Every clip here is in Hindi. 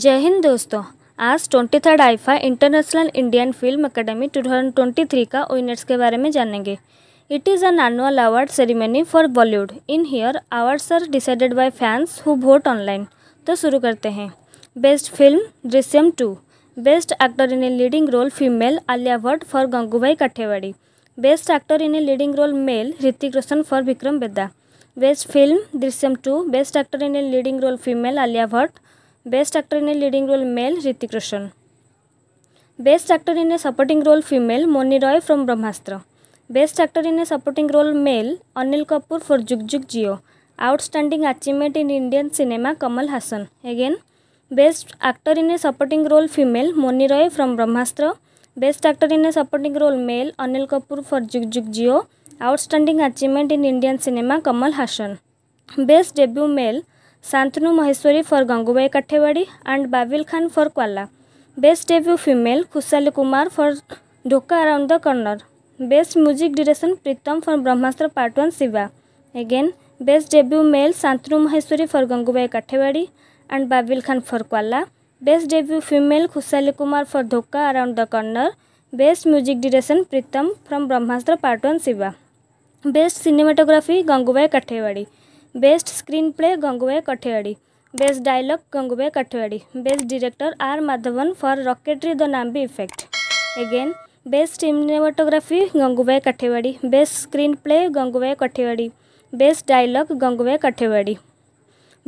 जय हिंद दोस्तों आज twenty third IIFA international Indian film academy two thousand twenty three का विनर्स के बारे में जानेंगे it is an annual award ceremony for Bollywood in here awards are decided by fans who vote online तो शुरू करते हैं best film Drishyam two best actor in a leading role female Alia Bhatt for Gangubai Kathiawadi best actor in a leading role male Hrithik Roshan for Vikram बेदा best film Drishyam two best actor in a leading role female Alia Bhatt best actor in a leading role male Hrithik Roshan best actor in a supporting role female Mouni Roy from Brahmastra best actor in a supporting role male Anil Kapoor for Jug Jugg Jeeyo outstanding achievement in Indian cinema Kamal Haasan again best actor in a supporting role female Mouni Roy from Brahmastra best actor in a supporting role male Anil Kapoor for Jug Jugg Jeeyo outstanding achievement in Indian cinema Kamal Haasan best debut male Shantanu Maheshwari for Gangubai Kathiawadi and Babil Khan for Qala best debut female Khushalii Kumar for Dhokha around the corner best music direction Pritam for Brahmastra part one Shiva again best debut male Shantanu Maheshwari for Gangubai Kathiawadi and Babil Khan for Qala best debut female Khushalii Kumar for Dhokha around the corner best music direction Pritam from Brahmastra part one Shiva best cinematography Gangubai Kathiawadi best screenplay Gangubai Kathiawadi best dialogue Gangubai Kathiawadi best director R Madhavan for Rocketry the Nambi effect again best cinematography Gangubai Kathiawadi best screenplay Gangubai Kathiawadi best dialogue Gangubai Kathiawadi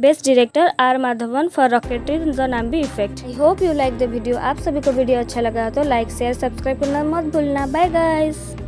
best director R Madhavan for Rocketry the Nambi effect I hope you like the video आप सभी को वीडियो अच्छा लगा तो लाइक शेयर सब्सक्राइब करना मत भूलना बाय गाइस